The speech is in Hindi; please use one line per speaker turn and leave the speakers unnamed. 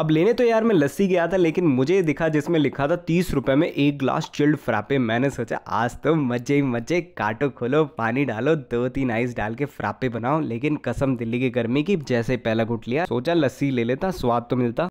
अब लेने तो यार मैं लस्सी गया था लेकिन मुझे दिखा जिसमें लिखा था तीस रुपए में एक ग्लास चिल्ड फ्रापे मैंने सोचा आज तो मजे ही मजे काटो खोलो पानी डालो दो तीन आइस डाल के फ्रापे बनाओ लेकिन कसम दिल्ली की गर्मी की जैसे पहला घुट लिया सोचा लस्सी ले लेता स्वाद तो मिलता